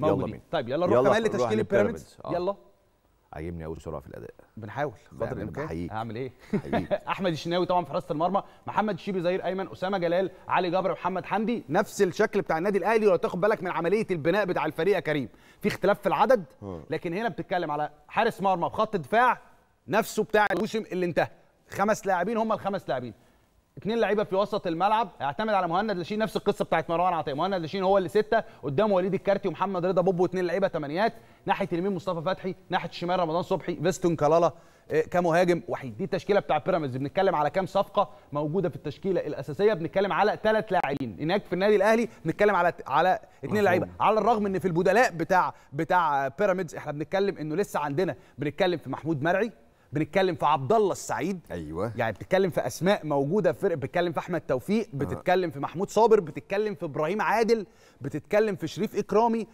يلا طيب يلا نروح كمان لتشكيل البيراميدز آه. يلا عاجبني قوي بسرعه في الاداء بنحاول قدر الامكان هعمل ايه احمد الشناوي طبعا في حراسه المرمى محمد الشيبي زهير ايمن اسامه جلال علي جبر محمد حمدي نفس الشكل بتاع النادي الاهلي لو تاخد بالك من عمليه البناء بتاع الفريق يا كريم في اختلاف في العدد آه. لكن هنا بتتكلم على حارس مرمى بخط دفاع نفسه بتاع الموسم اللي انتهى خمس لاعبين هم الخمس لاعبين اثنين لعيبه في وسط الملعب اعتمد على مهند لاشين نفس القصه بتاعت مروان عطيه مهند لاشين هو اللي سته قدامه وليد الكارتي ومحمد رضا بوبو اثنين لعيبه ثمانيات ناحيه اليمين مصطفى فتحي ناحيه الشمال رمضان صبحي فيستون كلالا آه، كمهاجم وحيد دي التشكيله بتاع بيراميدز بنتكلم على كام صفقه موجوده في التشكيله الاساسيه بنتكلم على ثلاث لاعبين هناك في النادي الاهلي بنتكلم على على اثنين لعيبه على الرغم ان في البدلاء بتاع بتاع بيراميدز احنا بنتكلم انه لسه عندنا بنتكلم في محمود مرعي بنتكلم في عبد الله السعيد ايوه يعني بتتكلم في اسماء موجوده في فرق بتتكلم في احمد توفيق بتتكلم في محمود صابر بتتكلم في ابراهيم عادل بتتكلم في شريف اكرامي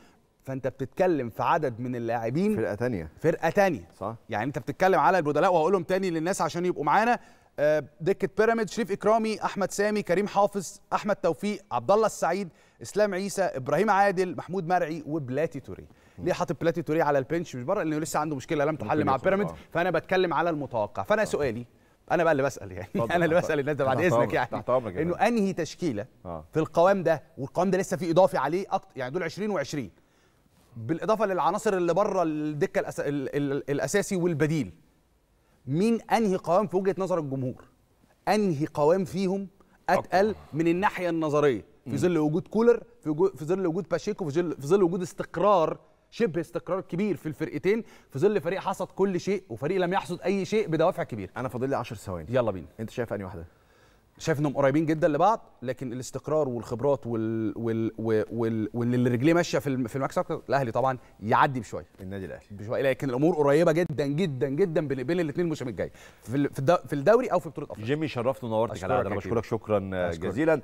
فانت بتتكلم في عدد من اللاعبين فرقه تانية فرقه تانية صح يعني انت بتتكلم على البدلاء وهقولهم تاني للناس عشان يبقوا معانا آه، دكه بيراميدز شريف اكرامي احمد سامي كريم حافظ احمد توفيق عبد الله السعيد اسلام عيسى ابراهيم عادل محمود مرعي وبلاتي توري ليه حاطط بلاتي توري على البنش مش بره لانه لسه عنده مشكله لم تحل مع بيراميدز آه. فانا بتكلم على المتوقع فانا آه. سؤالي انا بقى اللي بسال يعني طبعا. انا اللي بسال الناس بعد اذنك يعني انه انهي تشكيله آه. في القوام ده والقوام ده لسه في اضافي عليه أكتر يعني دول 20 و20 بالاضافه للعناصر اللي بره الدكه الأس... الاساسي والبديل مين انهي قوام في وجهه نظر الجمهور انهي قوام فيهم اتقل من الناحيه النظريه في ظل وجود كولر في, في ظل وجود باشيكو في ظل في ظل وجود استقرار شبه استقرار كبير في الفرقتين في ظل فريق حصد كل شيء وفريق لم يحصد اي شيء بدوافع كبيره انا فاضل لي 10 ثواني يلا بينا انت شايف انهي واحده شايف انهم قريبين جدا لبعض لكن الاستقرار والخبرات وال وال وال واللي رجليه ماشيه في في المكسب الاهلي طبعا يعدي بشويه النادي الاهلي بشويه لكن الامور قريبه جدا جدا جدا بين الاثنين الموسم الجاي في في الدوري او في بطوله افريقيا جيمي شرفت ونورتك على انا بشكرك شكرا جزيلا